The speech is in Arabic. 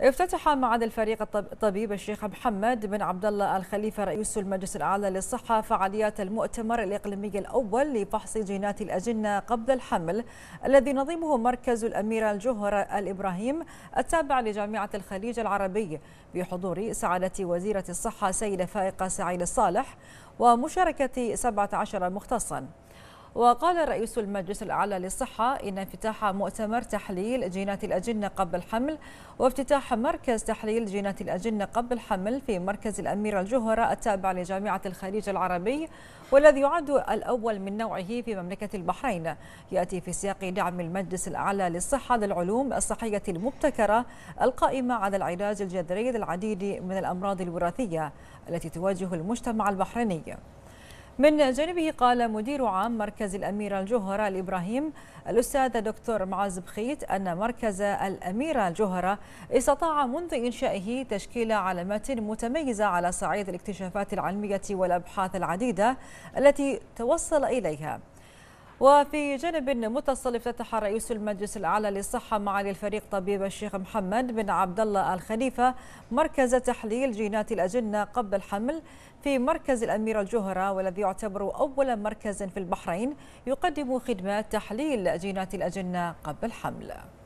افتتح معهد الفريق الطبيب الشيخ محمد بن عبد الله الخليفه رئيس المجلس الاعلى للصحه فعاليات المؤتمر الاقليمي الاول لفحص جينات الاجنه قبل الحمل الذي نظمه مركز الاميره الجوهره الابراهيم التابع لجامعه الخليج العربي بحضور سعاده وزيره الصحه سيده فائقه سعيد الصالح ومشاركه 17 مختصا وقال رئيس المجلس الأعلى للصحة إن انفتاح مؤتمر تحليل جينات الأجنة قبل الحمل وافتتاح مركز تحليل جينات الأجنة قبل الحمل في مركز الأميرة الجهرة التابع لجامعة الخليج العربي والذي يعد الأول من نوعه في مملكة البحرين يأتي في سياق دعم المجلس الأعلى للصحة للعلوم الصحية المبتكرة القائمة على العلاج الجذري للعديد من الأمراض الوراثية التي تواجه المجتمع البحريني من جانبه قال مدير عام مركز الأميرة الجوهرة الإبراهيم الأستاذ دكتور معاذ بخيت أن مركز الأميرة الجوهرة استطاع منذ إنشائه تشكيل علامات متميزة على صعيد الاكتشافات العلمية والأبحاث العديدة التي توصل إليها وفي جانب متصل افتتح رئيس المجلس الاعلى للصحه معالي الفريق طبيب الشيخ محمد بن عبد الله الخليفه مركز تحليل جينات الاجنه قبل الحمل في مركز الاميره الجهره والذي يعتبر اول مركز في البحرين يقدم خدمات تحليل جينات الاجنه قبل الحمل.